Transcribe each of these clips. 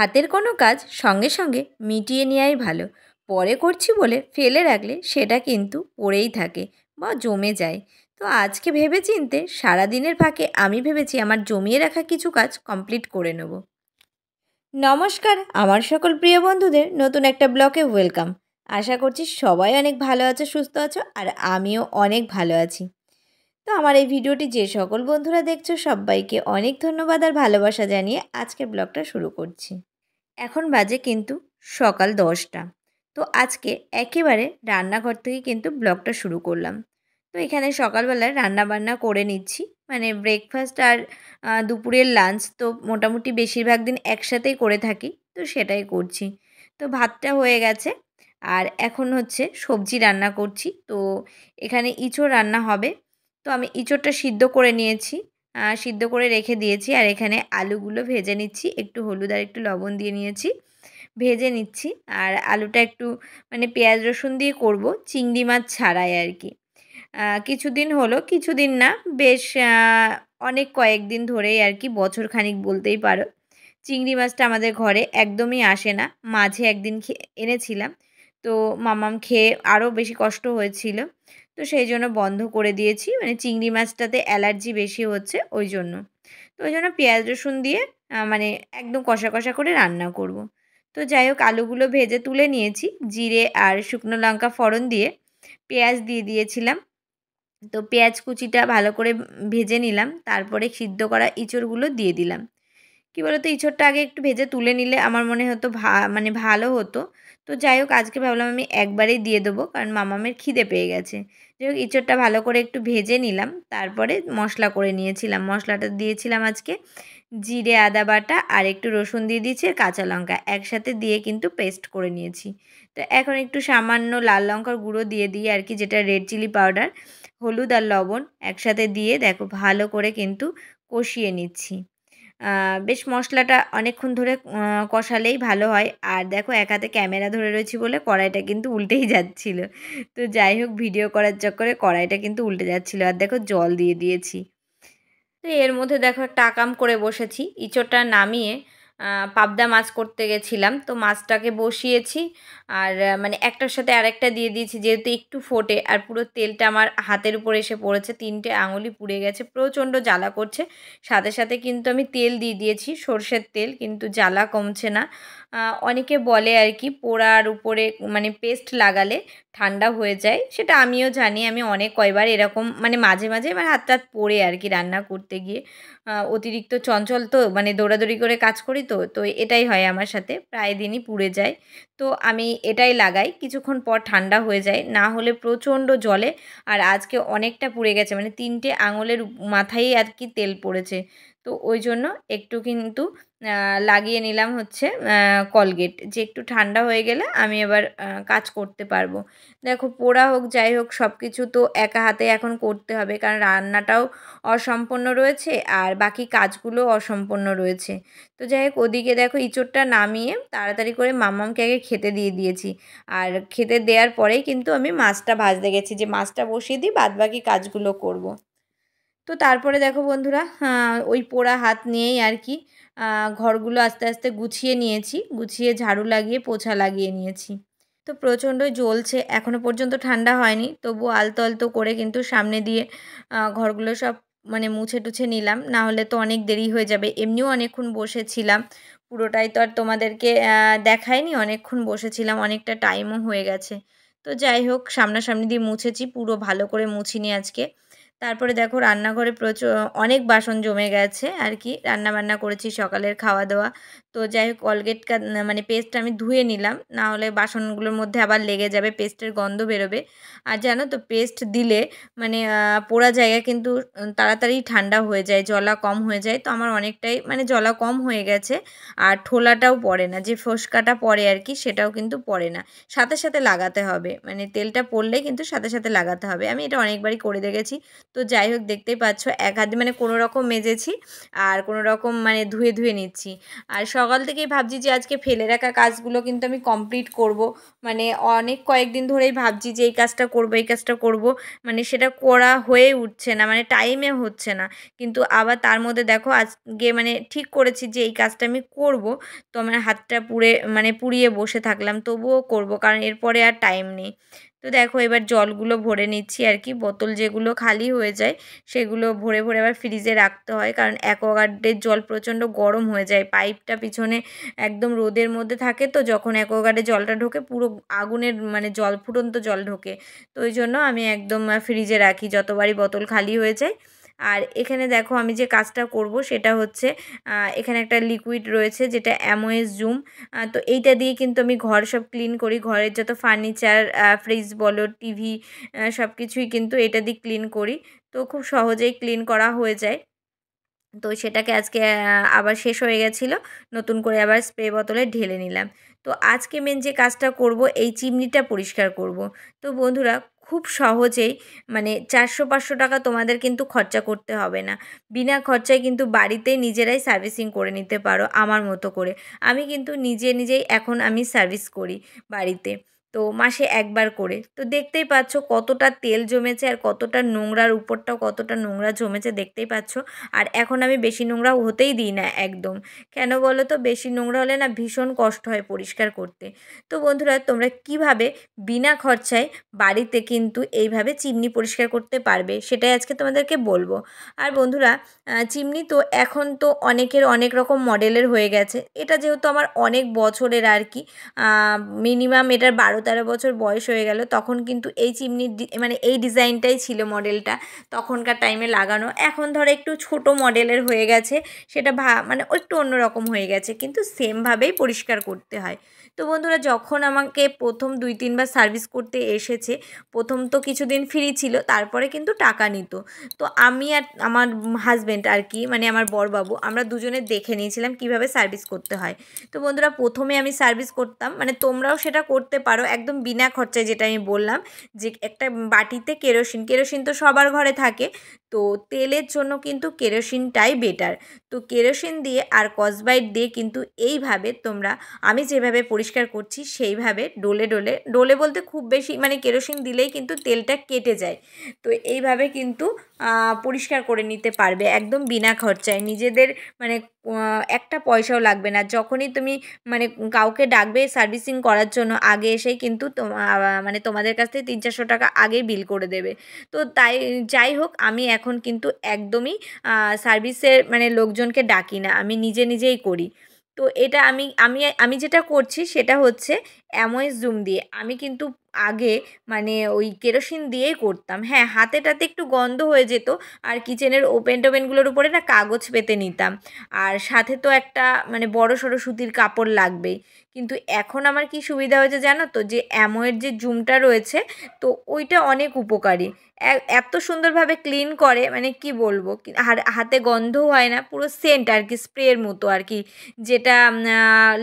হাতের কোনো কাজ সঙ্গে সঙ্গে মিটিয়ে নেওয়াই ভালো পরে করছি বলে ফেলে রাখলে সেটা কিন্তু পড়েই থাকে বা জমে যায় তো আজকে ভেবে চিনতে সারাদিনের ফাঁকে আমি ভেবেছি আমার জমিয়ে রাখা কিছু কাজ কমপ্লিট করে নেব নমস্কার আমার সকল প্রিয় বন্ধুদের নতুন একটা ব্লকে ওয়েলকাম আশা করছি সবাই অনেক ভালো আছো সুস্থ আছো আর আমিও অনেক ভালো আছি তো আমার এই ভিডিওটি যে সকল বন্ধুরা দেখছো সবাইকে অনেক ধন্যবাদ আর ভালোবাসা জানিয়ে আজকে ব্লগটা শুরু করছি এখন বাজে কিন্তু সকাল দশটা তো আজকে একেবারে রান্নাঘর থেকে কিন্তু ব্লগটা শুরু করলাম তো এখানে সকালবেলায় রান্নাবান্না করে নিচ্ছি মানে ব্রেকফাস্ট আর দুপুরের লাঞ্চ তো মোটামুটি বেশিরভাগ দিন একসাথেই করে থাকি তো সেটাই করছি তো ভাতটা হয়ে গেছে আর এখন হচ্ছে সবজি রান্না করছি তো এখানে ইঁচড় রান্না হবে তো আমি ইঁচড়টা সিদ্ধ করে নিয়েছি সিদ্ধ করে রেখে দিয়েছি আর এখানে আলুগুলো ভেজে নিচ্ছি একটু হলুদ আর একটু লবণ দিয়ে নিয়েছি ভেজে নিচ্ছি আর আলুটা একটু মানে পেঁয়াজ রসুন দিয়ে করব চিংড়ি মাছ ছাড়াই আর কি কিছুদিন হলো কিছুদিন না বেশ অনেক কয়েকদিন ধরেই আর কি বছর খানিক বলতেই পারো চিংড়ি মাছটা আমাদের ঘরে একদমই আসে না মাঝে একদিন এনেছিলাম তো মামাম খেয়ে আরও বেশি কষ্ট হয়েছিল তো সেই জন্য বন্ধ করে দিয়েছি মানে চিংড়ি মাছটাতে অ্যালার্জি বেশি হচ্ছে ওই জন্য তো ওই জন্য পেঁয়াজ রসুন দিয়ে মানে একদম কষা কষা করে রান্না করব। তো যাই হোক আলুগুলো ভেজে তুলে নিয়েছি জিরে আর শুকনো লঙ্কা ফোড়ন দিয়ে পেঁয়াজ দিয়ে দিয়েছিলাম তো পেঁয়াজ কুচিটা ভালো করে ভেজে নিলাম তারপরে সিদ্ধ করা ইঁচড়গুলো দিয়ে দিলাম কী বলতো ইঁচড়টা আগে একটু ভেজে তুলে নিলে আমার মনে হতো ভা মানে ভালো হতো তো যাই হোক আজকে ভাবলাম আমি একবারেই দিয়ে দেবো কারণ মামামের খিদে পেয়ে গেছে যাই হোক ইঁচড়টা ভালো করে একটু ভেজে নিলাম তারপরে মশলা করে নিয়েছিলাম মশলাটা দিয়েছিলাম আজকে জিরে আদা বাটা আর একটু রসুন দিয়ে দিয়েছি আর কাঁচা লঙ্কা একসাথে দিয়ে কিন্তু পেস্ট করে নিয়েছি তো এখন একটু সামান্য লাল লঙ্কার গুঁড়ো দিয়ে দিই আর কি যেটা রেড চিলি পাউডার হলুদ আর লবণ একসাথে দিয়ে দেখো ভালো করে কিন্তু কষিয়ে নিচ্ছি বেশ মশলাটা অনেকক্ষণ ধরে কষালেই ভালো হয় আর দেখো এক হাতে ক্যামেরা ধরে রয়েছি বলে কড়াইটা কিন্তু উল্টেই যাচ্ছিল তো যাই হোক ভিডিও করার চক্করে কড়াইটা কিন্তু উল্টে যাচ্ছিল আর দেখো জল দিয়ে দিয়েছি তো এর মধ্যে দেখো একটা আকাম করে বসেছি ইঁচড়টা নামিয়ে পাবদা মাছ করতে গেছিলাম তো মাছটাকে বসিয়েছি আর মানে একটার সাথে আরেকটা দিয়ে দিয়েছি যেহেতু একটু ফোটে আর পুরো তেলটা আমার হাতের উপরে এসে পড়েছে তিনটে আঙুলি পুড়ে গেছে প্রচণ্ড জ্বালা করছে সাথে সাথে কিন্তু আমি তেল দিয়ে দিয়েছি সর্ষের তেল কিন্তু জ্বালা কমছে না অনেকে বলে আর কি পোড়ার উপরে মানে পেস্ট লাগালে ঠান্ডা হয়ে যায় সেটা আমিও জানি আমি অনেক কয়বার এরকম মানে মাঝে মাঝে মানে হাত টাত পড়ে আর কি রান্না করতে গিয়ে অতিরিক্ত চঞ্চল তো মানে দৌড়াদৌড়ি করে কাজ করি তো তো এটাই হয় আমার সাথে প্রায় দিনই পুড়ে যায় তো আমি এটাই লাগাই কিছুক্ষণ পর ঠান্ডা হয়ে যায় না হলে প্রচণ্ড জলে আর আজকে অনেকটা পুড়ে গেছে মানে তিনটে আঙুলের মাথায় আর কি তেল পড়েছে তো ওই জন্য একটু কিন্তু লাগিয়ে নিলাম হচ্ছে কলগেট যে একটু ঠান্ডা হয়ে গেলে আমি এবার কাজ করতে পারবো দেখো পোড়া হোক যাই হোক সব কিছু তো একা হাতে এখন করতে হবে কারণ রান্নাটাও অসম্পন্ন রয়েছে আর বাকি কাজগুলো অসম্পন্ন রয়েছে তো যাই হোক ওদিকে দেখো ইঁচড়টা নামিয়ে তাড়াতাড়ি করে মামামকে আগে খেতে দিয়ে দিয়েছি আর খেতে দেওয়ার পরেই কিন্তু আমি মাছটা ভাজতে গেছি যে মাছটা বসিয়ে দিই বাদ বাকি কাজগুলো করবো তো তারপরে দেখো বন্ধুরা হ্যাঁ, ওই পোড়া হাত নিয়েই আর কি ঘরগুলো আস্তে আস্তে গুছিয়ে নিয়েছি গুছিয়ে ঝাড়ু লাগিয়ে পোছা লাগিয়ে নিয়েছি তো প্রচণ্ড জ্বলছে এখনও পর্যন্ত ঠান্ডা হয়নি তবু আলতো আলতো করে কিন্তু সামনে দিয়ে ঘরগুলো সব মানে মুছে টুছে নিলাম না হলে তো অনেক দেরি হয়ে যাবে এমনিও অনেকক্ষণ বসেছিলাম পুরোটাই তো আর তোমাদেরকে দেখায়নি অনেকক্ষণ বসেছিলাম অনেকটা টাইমও হয়ে গেছে তো যাই হোক সামনাসামনি দিয়ে মুছেছি পুরো ভালো করে মুছিনি আজকে তারপরে দেখো রান্নাঘরে প্রচুর অনেক বাসন জমে গেছে আর কি রান্না বান্না করেছি সকালের খাওয়া দাওয়া তো যাই হোক অলগেট মানে পেস্ট আমি ধুয়ে নিলাম না হলে বাসনগুলোর মধ্যে আবার লেগে যাবে পেস্টের গন্ধ বেরোবে আর জানো তো পেস্ট দিলে মানে পোড়া জায়গা কিন্তু তাড়াতাড়ি ঠান্ডা হয়ে যায় জলা কম হয়ে যায় তো আমার অনেকটাই মানে জলা কম হয়ে গেছে আর ঠোলাটাও পড়ে না যে ফসকাটা পড়ে আর কি সেটাও কিন্তু পড়ে না সাথে সাথে লাগাতে হবে মানে তেলটা পড়লে কিন্তু সাথে সাথে লাগাতে হবে আমি এটা অনেকবারই করে দেখেছি তো যাই হোক দেখতেই পাচ্ছ এক হাতে মানে কোনো রকম মেজেছি আর কোনো রকম মানে ধুয়ে ধুয়ে নিচ্ছি আর সব সকাল থেকেই ভাবছি যে আজকে ফেলে রাখা কাজগুলো কিন্তু আমি কমপ্লিট করব মানে অনেক কয়েকদিন ধরেই ভাবছি যে এই কাজটা করব এই কাজটা করব মানে সেটা করা হয়ে উঠছে না মানে টাইমে হচ্ছে না কিন্তু আবার তার মধ্যে দেখো আজকে মানে ঠিক করেছি যে এই কাজটা আমি করব তো আমার মানে হাতটা পুড়ে মানে পুড়িয়ে বসে থাকলাম তবুও করব কারণ এরপরে আর টাইম নেই তো দেখো এবার জলগুলো ভরে নিচ্ছি আর কি বোতল যেগুলো খালি হয়ে যায় সেগুলো ভরে ভরে আবার ফ্রিজে রাখতে হয় কারণ অ্যাকোয়াগার্ডের জল প্রচণ্ড গরম হয়ে যায় পাইপটা পিছনে একদম রোদের মধ্যে থাকে তো যখন অ্যাকোয়াগার্ডে জলটা ঢোকে পুরো আগুনের মানে জল ফুটন্ত জল ঢোকে তো ওই জন্য আমি একদম ফ্রিজে রাখি যতবারই বোতল খালি হয়ে যায় আর এখানে দেখো আমি যে কাজটা করব সেটা হচ্ছে এখানে একটা লিকুইড রয়েছে যেটা অ্যামোয়েস জুম তো এইটা দিয়ে কিন্তু আমি ঘর সব ক্লিন করি ঘরের যত ফার্নিচার ফ্রিজ বলো টিভি সব কিছুই কিন্তু এটা দিয়ে ক্লিন করি তো খুব সহজেই ক্লিন করা হয়ে যায় তো সেটাকে আজকে আবার শেষ হয়ে গেছিলো নতুন করে আবার স্প্রে বোতলে ঢেলে নিলাম তো আজকে মেন যে কাজটা করব এই চিমনিটা পরিষ্কার করব তো বন্ধুরা খুব সহজেই মানে চারশো পাঁচশো টাকা তোমাদের কিন্তু খরচা করতে হবে না বিনা খরচায় কিন্তু বাড়িতে নিজেরাই সার্ভিসিং করে নিতে পারো আমার মতো করে আমি কিন্তু নিজে নিজেই এখন আমি সার্ভিস করি বাড়িতে তো মাসে একবার করে তো দেখতেই পাচ্ছ কতটা তেল জমেছে আর কতটা নোংরার উপরটাও কতটা নোংরা জমেছে দেখতেই পাচ্ছ আর এখন আমি বেশি নোংরা হতেই দিই না একদম কেন বলো তো বেশি নোংরা হলে না ভীষণ কষ্ট হয় পরিষ্কার করতে তো বন্ধুরা তোমরা কিভাবে বিনা খরচায় বাড়িতে কিন্তু এইভাবে চিমনি পরিষ্কার করতে পারবে সেটাই আজকে তোমাদেরকে বলবো আর বন্ধুরা চিমনি তো এখন তো অনেকের অনেক রকম মডেলের হয়ে গেছে এটা যেহেতু আমার অনেক বছরের আর কি মিনিমাম এটার বারো বারো তেরো বছর বয়স হয়ে গেল তখন কিন্তু এই চিমনির মানে এই ডিজাইনটাই ছিল মডেলটা তখনকার টাইমে লাগানো এখন ধরো একটু ছোট মডেলের হয়ে গেছে সেটা ভা মানে একটু অন্যরকম হয়ে গেছে কিন্তু সেমভাবেই পরিষ্কার করতে হয় তো বন্ধুরা যখন আমাকে প্রথম দুই তিনবার সার্ভিস করতে এসেছে প্রথম তো কিছুদিন ফ্রি ছিল তারপরে কিন্তু টাকা নিত তো আমি আর আমার হাজব্যান্ড আর কি মানে আমার বড়বাবু আমরা দুজনে দেখে নিয়েছিলাম কিভাবে সার্ভিস করতে হয় তো বন্ধুরা প্রথমে আমি সার্ভিস করতাম মানে তোমরাও সেটা করতে পারো একদম বিনা খরচায় যেটা আমি বললাম যে একটা বাটিতে কেরোসিন কেরোসিন তো সবার ঘরে থাকে তো তেলের জন্য কিন্তু কেরোসিনটাই বেটার তো কেরোসিন দিয়ে আর কসবাইট দিয়ে কিন্তু এইভাবে তোমরা আমি যেভাবে পরিষ্কার করছি সেইভাবে ডোলে ডোলে ডোলে বলতে খুব বেশি মানে কেরোসিন দিলেই কিন্তু তেলটা কেটে যায় তো এইভাবে কিন্তু পরিষ্কার করে নিতে পারবে একদম বিনা খরচায় নিজেদের মানে একটা পয়সাও লাগবে না যখনই তুমি মানে কাউকে ডাকবে সার্ভিসিং করার জন্য আগে এসেই কিন্তু মানে তোমাদের কাছ থেকে তিন চারশো টাকা আগে বিল করে দেবে তো তাই যাই হোক আমি এখন কিন্তু একদমই সার্ভিসের মানে লোকজনকে ডাকি না আমি নিজে নিজেই করি তো এটা আমি আমি আমি যেটা করছি সেটা হচ্ছে অ্যামোয়েস জুম দিয়ে আমি কিন্তু আগে মানে ওই কেরোসিন দিয়েই করতাম হ্যাঁ হাতেটাতে একটু গন্ধ হয়ে যেত আর কিচেনের ওপেন টোপেনগুলোর উপরে না কাগজ পেতে নিতাম আর সাথে তো একটা মানে বড় সড়ো সুতির কাপড় লাগবেই কিন্তু এখন আমার কি সুবিধা হয়েছে জানো তো যে অ্যামোয়ের যে জুমটা রয়েছে তো ওইটা অনেক উপকারী এত সুন্দরভাবে ক্লিন করে মানে কি বলবো আর হাতে গন্ধ হয় না পুরো সেন্ট আর কি স্প্রের মতো আর কি যেটা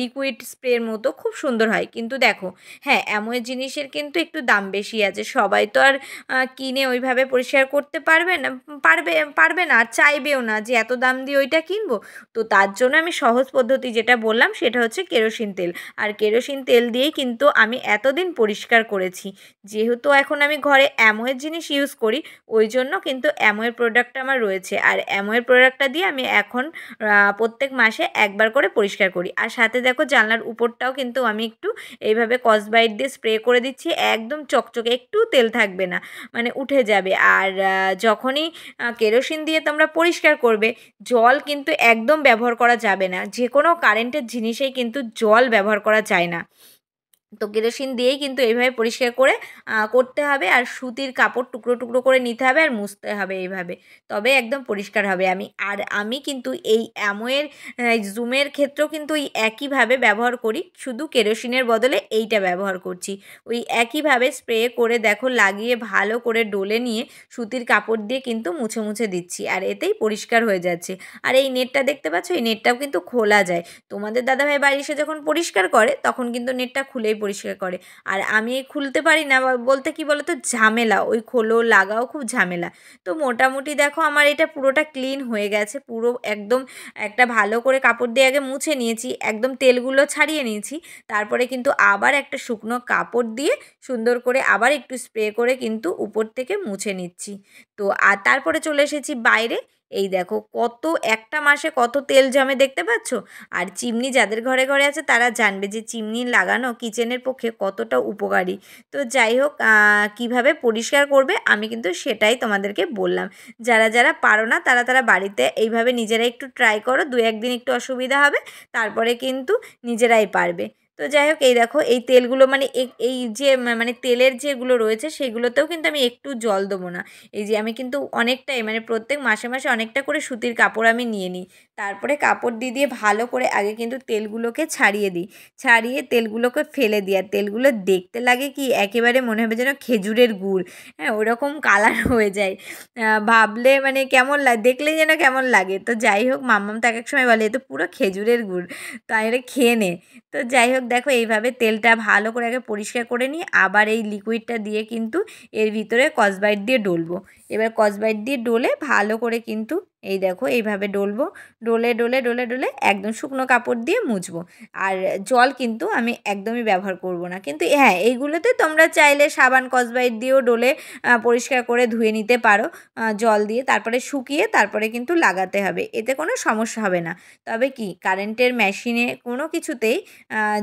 লিকুইড স্প্রের মতো খুব সুন্দর হয় কিন্তু কিন্তু দেখো হ্যাঁ এমন জিনিসের কিন্তু একটু দাম বেশি আছে সবাই তো আর কিনে ওইভাবে পরিষ্কার করতে পারবে না পারবে পারবে না আর চাইবেও না যে এত দাম দিয়ে ওইটা কিনবো তো তার জন্য আমি সহজ পদ্ধতি যেটা বললাম সেটা হচ্ছে কেরোসিন তেল আর কেরোসিন তেল দিয়েই কিন্তু আমি এতদিন পরিষ্কার করেছি যেহেতু এখন আমি ঘরে অ্যামোয়ের জিনিস ইউজ করি ওই জন্য কিন্তু অ্যামোয়ের প্রোডাক্ট আমার রয়েছে আর অ্যামোয়ের প্রোডাক্টটা দিয়ে আমি এখন প্রত্যেক মাসে একবার করে পরিষ্কার করি আর সাথে দেখো জানলার উপরটাও কিন্তু আমি একটু এইভাবে কসবাইট দিয়ে স্প্রে করে দিচ্ছি একদম চকচকে একটু তেল থাকবে না মানে উঠে যাবে আর যখনই কেরোসিন দিয়ে তোমরা পরিষ্কার করবে জল কিন্তু একদম ব্যবহার করা যাবে না যে কোনো কারেন্টের জিনিসেই কিন্তু জল ব্যবহার করা যায় না তো কেরোসিন দিয়েই কিন্তু এইভাবে পরিষ্কার করে করতে হবে আর সুতির কাপড় টুকরো টুকরো করে নিতে হবে আর মুছতে হবে এইভাবে তবে একদম পরিষ্কার হবে আমি আর আমি কিন্তু এই অ্যামোয়ের জুমের ক্ষেত্রেও কিন্তু ওই একইভাবে ব্যবহার করি শুধু কেরোসিনের বদলে এইটা ব্যবহার করছি ওই একইভাবে স্প্রে করে দেখো লাগিয়ে ভালো করে ডলে নিয়ে সুতির কাপড় দিয়ে কিন্তু মুছে মুছে দিচ্ছি আর এতেই পরিষ্কার হয়ে যাচ্ছে আর এই নেটটা দেখতে পাচ্ছ এই নেটটাও কিন্তু খোলা যায় তোমাদের দাদাভাই বাড়ি এসে যখন পরিষ্কার করে তখন কিন্তু নেটটা খুলে পরিষ্কার করে আর আমি খুলতে পারি না বলতে কি বলো তো ঝামেলা ওই খোলো লাগাও খুব ঝামেলা তো মোটামুটি দেখো আমার এটা পুরোটা ক্লিন হয়ে গেছে পুরো একদম একটা ভালো করে কাপড় দিয়ে আগে মুছে নিয়েছি একদম তেলগুলো ছাড়িয়ে নিয়েছি তারপরে কিন্তু আবার একটা শুকনো কাপড় দিয়ে সুন্দর করে আবার একটু স্প্রে করে কিন্তু উপর থেকে মুছে নিচ্ছি তো আর তারপরে চলে এসেছি বাইরে এই দেখো কত একটা মাসে কত তেল জমে দেখতে পাচ্ছ আর চিমনি যাদের ঘরে ঘরে আছে তারা জানবে যে চিমনি লাগানো কিচেনের পক্ষে কতটা উপকারী তো যাই হোক কিভাবে পরিষ্কার করবে আমি কিন্তু সেটাই তোমাদেরকে বললাম যারা যারা পারো না তারা তারা বাড়িতে এইভাবে নিজেরা একটু ট্রাই করো দু একদিন একটু অসুবিধা হবে তারপরে কিন্তু নিজেরাই পারবে তো যাই হোক এই দেখো এই তেলগুলো মানে এই যে মানে তেলের যেগুলো রয়েছে সেগুলোতেও কিন্তু আমি একটু জল দেবো না এই যে আমি কিন্তু অনেকটাই মানে প্রত্যেক মাসে মাসে অনেকটা করে সুতির কাপড় আমি নিয়ে নিই তারপরে কাপড় দিয়ে দিয়ে ভালো করে আগে কিন্তু তেলগুলোকে ছাড়িয়ে দিই ছাড়িয়ে তেলগুলোকে ফেলে দিই আর তেলগুলো দেখতে লাগে কি একেবারে মনে হবে যেন খেজুরের গুড় হ্যাঁ ওরকম কালার হয়ে যায় ভাবলে মানে কেমন লাগে দেখলেই যেন কেমন লাগে তো যাই হোক মাম্মাম তো এক সময় বলে এ তো পুরো খেজুরের গুড় তো আমি খেয়ে নে তো যাই হোক দেখো এইভাবে তেলটা ভালো করে আগে পরিষ্কার করে নিই আবার এই লিকুইডটা দিয়ে কিন্তু এর ভিতরে কসবাইট দিয়ে ডলবো এবার কসবাইট দিয়ে ডোলে ভালো করে কিন্তু এই দেখো এইভাবে ডলবো ডোলে ডোলে ডোলে ডোলে একদম শুকনো কাপড় দিয়ে মুছবো আর জল কিন্তু আমি একদমই ব্যবহার করব না কিন্তু হ্যাঁ এইগুলোতে তোমরা চাইলে সাবান কসবাইট দিয়েও ডোলে পরিষ্কার করে ধুয়ে নিতে পারো জল দিয়ে তারপরে শুকিয়ে তারপরে কিন্তু লাগাতে হবে এতে কোনো সমস্যা হবে না তবে কি কারেন্টের মেশিনে কোনো কিছুতেই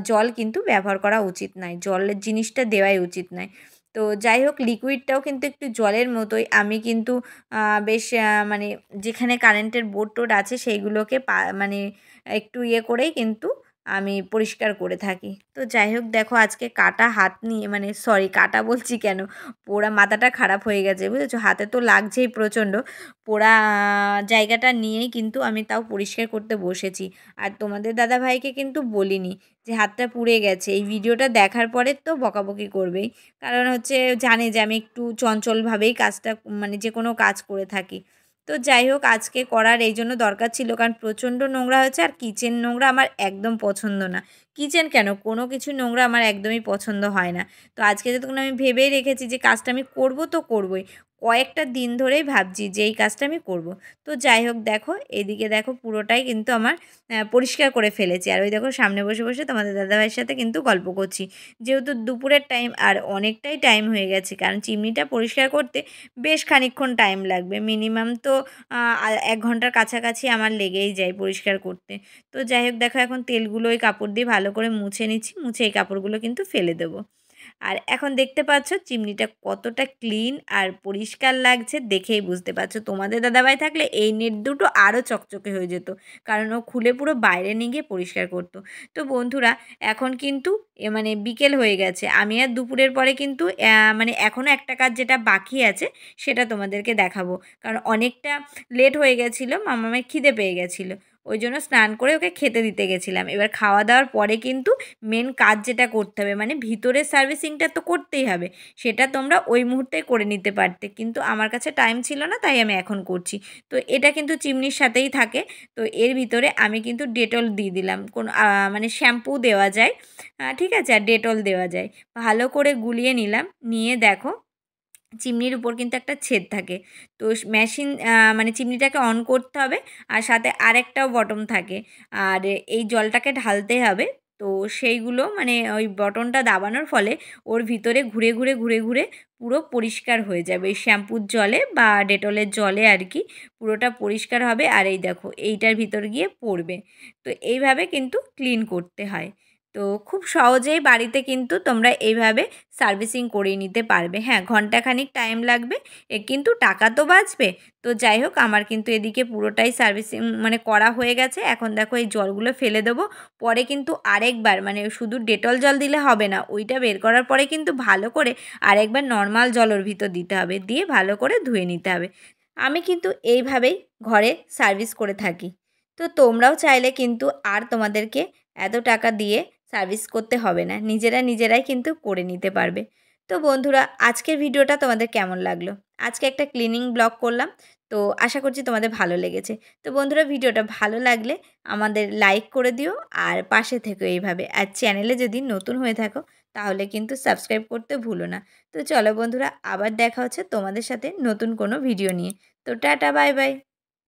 জল কিন্তু ব্যবহার করা উচিত নয় জলের জিনিসটা দেওয়াই উচিত নয় তো যাই হোক লিকুইডটাও কিন্তু একটু জলের মতোই আমি কিন্তু বেশ মানে যেখানে কারেন্টের বোর্ড টোড আছে সেইগুলোকে পা মানে একটু ইয়ে করেই কিন্তু আমি পরিষ্কার করে থাকি তো যাই হোক দেখো আজকে কাটা হাত নিয়ে মানে সরি কাটা বলছি কেন পোড়া মাথাটা খারাপ হয়ে গেছে বুঝেছো হাতে তো লাগছেই প্রচণ্ড পোড়া জায়গাটা নিয়েই কিন্তু আমি তাও পরিষ্কার করতে বসেছি আর তোমাদের দাদা ভাইকে কিন্তু বলিনি যে হাতটা পুড়ে গেছে এই ভিডিওটা দেখার পরে তো বকাবকি করবেই কারণ হচ্ছে জানে যে আমি একটু চঞ্চলভাবেই কাজটা মানে যে কোনো কাজ করে থাকি তো যাই হোক আজকে করার এই জন্য দরকার ছিল কারণ প্রচণ্ড নোংরা হয়েছে আর কিচেন নোংরা আমার একদম পছন্দ না কিচেন কেন কোনো কিছু নোংরা আমার একদমই পছন্দ হয় না তো আজকে যতক্ষণ আমি ভেবেই রেখেছি যে কাজটা আমি করব তো করবই কয়েকটা দিন ধরেই ভাবছি যে এই কাজটা আমি করব তো যাই হোক দেখো এদিকে দেখো পুরোটাই কিন্তু আমার পরিষ্কার করে ফেলেছি আর ওই দেখো সামনে বসে বসে তোমাদের দাদাভাইয়ের সাথে কিন্তু গল্প করছি যেহেতু দুপুরের টাইম আর অনেকটাই টাইম হয়ে গেছে কারণ চিমনিটা পরিষ্কার করতে বেশ খানিক্ষণ টাইম লাগবে মিনিমাম তো এক ঘন্টার কাছাকাছি আমার লেগেই যায় পরিষ্কার করতে তো যাই হোক দেখো এখন তেলগুলো ওই কাপড় দিয়ে ভালো ভালো করে মুছে নিচ্ছি মুছে এই কাপড়গুলো কিন্তু ফেলে দেব আর এখন দেখতে পাচ্ছ চিমনিটা কতটা ক্লিন আর পরিষ্কার লাগছে দেখেই বুঝতে পারছো তোমাদের দাদাভাই থাকলে এই নেট দুটো আরও চকচকে হয়ে যেত কারণ ও খুলে পুরো বাইরে নিয়ে গিয়ে পরিষ্কার করত তো বন্ধুরা এখন কিন্তু মানে বিকেল হয়ে গেছে আমি আর দুপুরের পরে কিন্তু মানে এখনও একটা কাজ যেটা বাকি আছে সেটা তোমাদেরকে দেখাবো কারণ অনেকটা লেট হয়ে গেছিলো মামামের খিদে পেয়ে গেছিলো ওই জন্য স্নান করে ওকে খেতে দিতে গেছিলাম এবার খাওয়া দাওয়ার পরে কিন্তু মেন কাজ যেটা করতে হবে মানে ভিতরের সার্ভিসিংটা তো করতেই হবে সেটা তোমরা ওই মুহূর্তে করে নিতে পারতে কিন্তু আমার কাছে টাইম ছিল না তাই আমি এখন করছি তো এটা কিন্তু চিমনির সাথেই থাকে তো এর ভিতরে আমি কিন্তু ডেটল দিয়ে দিলাম কোন মানে শ্যাম্পু দেওয়া যায় ঠিক আছে আর ডেটল দেওয়া যায় ভালো করে গুলিয়ে নিলাম নিয়ে দেখো চিমনির উপর কিন্তু একটা ছেদ থাকে তো মেশিন মানে চিমনিটাকে অন করতে হবে আর সাথে আরেকটাও বটম থাকে আর এই জলটাকে ঢালতে হবে তো সেইগুলো মানে ওই বটনটা দাবানোর ফলে ওর ভিতরে ঘুরে ঘুরে ঘুরে ঘুরে পুরো পরিষ্কার হয়ে যাবে শ্যাম্পুর জলে বা ডেটলের জলে আর কি পুরোটা পরিষ্কার হবে আর এই দেখো এইটার ভিতর গিয়ে পড়বে তো এইভাবে কিন্তু ক্লিন করতে হয় তো খুব সহজেই বাড়িতে কিন্তু তোমরা এইভাবে সার্ভিসিং করে নিতে পারবে হ্যাঁ ঘন্টাখানিক টাইম লাগবে কিন্তু টাকা তো বাঁচবে তো যাই হোক আমার কিন্তু এদিকে পুরোটাই সার্ভিসিং মানে করা হয়ে গেছে এখন দেখো এই জলগুলো ফেলে দেবো পরে কিন্তু আরেকবার মানে শুধু ডেটল জল দিলে হবে না ওইটা বের করার পরে কিন্তু ভালো করে আরেকবার নর্মাল জলের ভিতর দিতে হবে দিয়ে ভালো করে ধুয়ে নিতে হবে আমি কিন্তু এইভাবেই ঘরে সার্ভিস করে থাকি তো তোমরাও চাইলে কিন্তু আর তোমাদেরকে এত টাকা দিয়ে সার্ভিস করতে হবে না নিজেরা নিজেরাই কিন্তু করে নিতে পারবে তো বন্ধুরা আজকের ভিডিওটা তোমাদের কেমন লাগলো আজকে একটা ক্লিনিং ব্লগ করলাম তো আশা করছি তোমাদের ভালো লেগেছে তো বন্ধুরা ভিডিওটা ভালো লাগলে আমাদের লাইক করে দিও আর পাশে থেকো এইভাবে আর চ্যানেলে যদি নতুন হয়ে থাকো তাহলে কিন্তু সাবস্ক্রাইব করতে ভুলো না তো চলো বন্ধুরা আবার দেখা হচ্ছে তোমাদের সাথে নতুন কোনো ভিডিও নিয়ে তো টাটা বাই বাই